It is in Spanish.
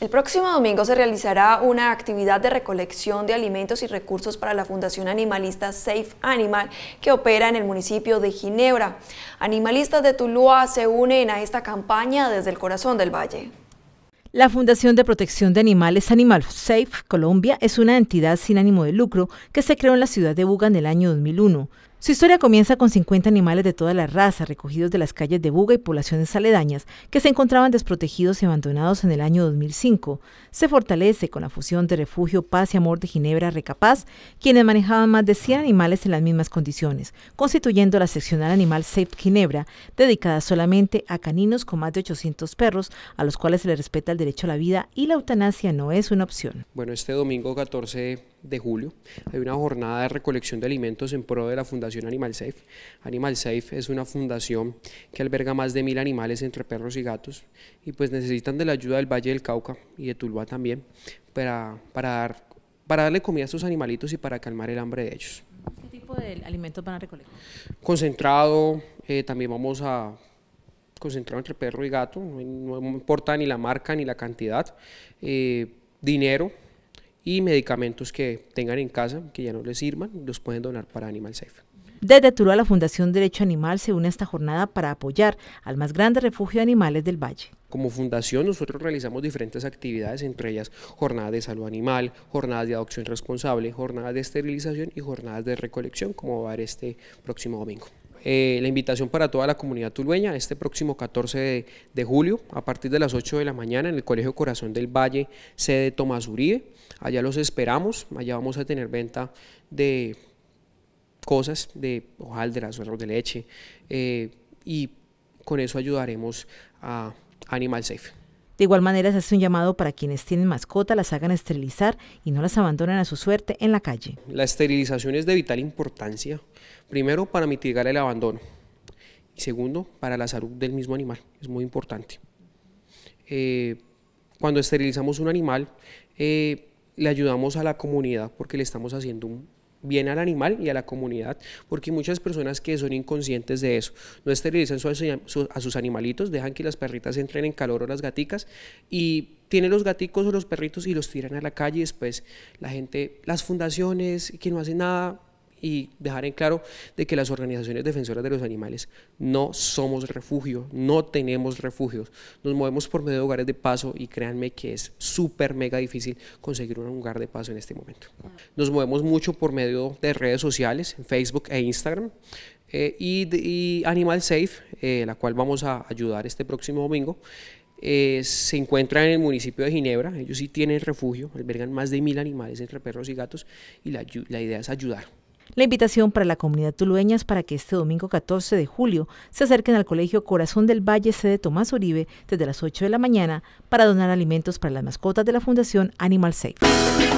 El próximo domingo se realizará una actividad de recolección de alimentos y recursos para la Fundación Animalista Safe Animal que opera en el municipio de Ginebra. Animalistas de Tuluá se unen a esta campaña desde el corazón del valle. La Fundación de Protección de Animales Animal Safe Colombia es una entidad sin ánimo de lucro que se creó en la ciudad de Buga en el año 2001. Su historia comienza con 50 animales de toda la raza recogidos de las calles de Buga y poblaciones aledañas que se encontraban desprotegidos y abandonados en el año 2005. Se fortalece con la fusión de Refugio Paz y Amor de Ginebra Recapaz, quienes manejaban más de 100 animales en las mismas condiciones, constituyendo la seccional animal Safe Ginebra, dedicada solamente a caninos con más de 800 perros, a los cuales se le respeta el derecho a la vida y la eutanasia no es una opción. Bueno, este domingo 14 de julio hay una jornada de recolección de alimentos en pro de la Fundación Animal Safe. Animal Safe es una fundación que alberga más de mil animales entre perros y gatos y pues necesitan de la ayuda del Valle del Cauca y de Tuluá también para, dar, para darle comida a estos animalitos y para calmar el hambre de ellos. ¿Qué tipo de alimentos van a recolectar? Concentrado, eh, también vamos a concentrar entre perro y gato, no importa ni la marca ni la cantidad, eh, dinero, y medicamentos que tengan en casa que ya no les sirvan, los pueden donar para Animal Safe. Desde Turo, la Fundación Derecho Animal se une a esta jornada para apoyar al más grande refugio de animales del valle. Como fundación nosotros realizamos diferentes actividades, entre ellas jornadas de salud animal, jornadas de adopción responsable, jornadas de esterilización y jornadas de recolección, como va a haber este próximo domingo. Eh, la invitación para toda la comunidad tulueña este próximo 14 de, julio a partir de las 8 de la mañana en el Colegio Corazón del Valle, sede Tomás Uribe. Allá los esperamos, allá vamos a tener venta de cosas, de hojaldras, arroz de leche eh, y con eso ayudaremos a Animal Safe. De igual manera se hace un llamado para quienes tienen mascota, las hagan esterilizar y no las abandonen a su suerte en la calle. La esterilización es de vital importancia, primero para mitigar el abandono y segundo para la salud del mismo animal, es muy importante. Eh, cuando esterilizamos un animal, eh, le ayudamos a la comunidad porque le estamos haciendo un bien al animal y a la comunidad, porque hay muchas personas que son inconscientes de eso, no esterilizan a sus animalitos, dejan que las perritas entren en calor o las gaticas y tienen los gaticos o los perritos y los tiran a la calle y después la gente, las fundaciones que no hacen nada, y dejar en claro de que las organizaciones defensoras de los animales no somos refugio, no tenemos refugios. Nos movemos por medio de hogares de paso y créanme que es súper mega difícil conseguir un hogar de paso en este momento. Nos movemos mucho por medio de redes sociales, Facebook e Instagram. Eh, y, Animal Safe, eh, la cual vamos a ayudar este próximo domingo, eh, se encuentra en el municipio de Ginebra. Ellos sí tienen refugio, albergan más de mil animales entre perros y gatos y la idea es ayudar. La invitación para la comunidad tulueña es para que este domingo 14 de julio se acerquen al Colegio Corazón del Valle sede Tomás Uribe desde las 8 de la mañana para donar alimentos para las mascotas de la Fundación Animal Safe.